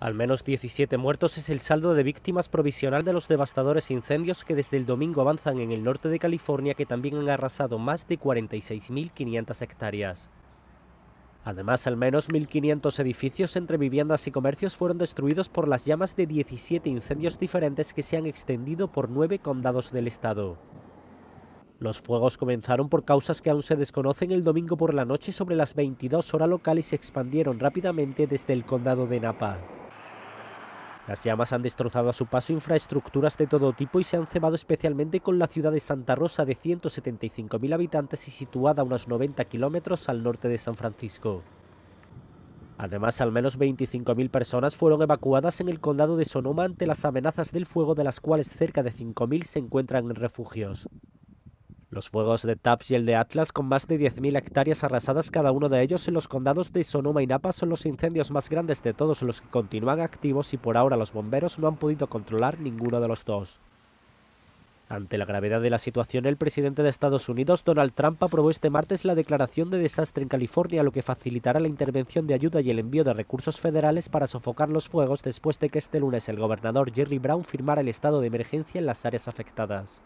Al menos 17 muertos es el saldo de víctimas provisional de los devastadores incendios que desde el domingo avanzan en el norte de California que también han arrasado más de 46.500 hectáreas. Además, al menos 1.500 edificios entre viviendas y comercios fueron destruidos por las llamas de 17 incendios diferentes que se han extendido por nueve condados del estado. Los fuegos comenzaron por causas que aún se desconocen el domingo por la noche sobre las 22 horas locales y se expandieron rápidamente desde el condado de Napa. Las llamas han destrozado a su paso infraestructuras de todo tipo y se han cebado especialmente con la ciudad de Santa Rosa de 175.000 habitantes y situada a unos 90 kilómetros al norte de San Francisco. Además, al menos 25.000 personas fueron evacuadas en el condado de Sonoma ante las amenazas del fuego, de las cuales cerca de 5.000 se encuentran en refugios. Los fuegos de Taps y el de Atlas, con más de 10.000 hectáreas arrasadas cada uno de ellos en los condados de Sonoma y Napa, son los incendios más grandes de todos los que continúan activos y por ahora los bomberos no han podido controlar ninguno de los dos. Ante la gravedad de la situación, el presidente de Estados Unidos, Donald Trump, aprobó este martes la declaración de desastre en California, lo que facilitará la intervención de ayuda y el envío de recursos federales para sofocar los fuegos después de que este lunes el gobernador Jerry Brown firmara el estado de emergencia en las áreas afectadas.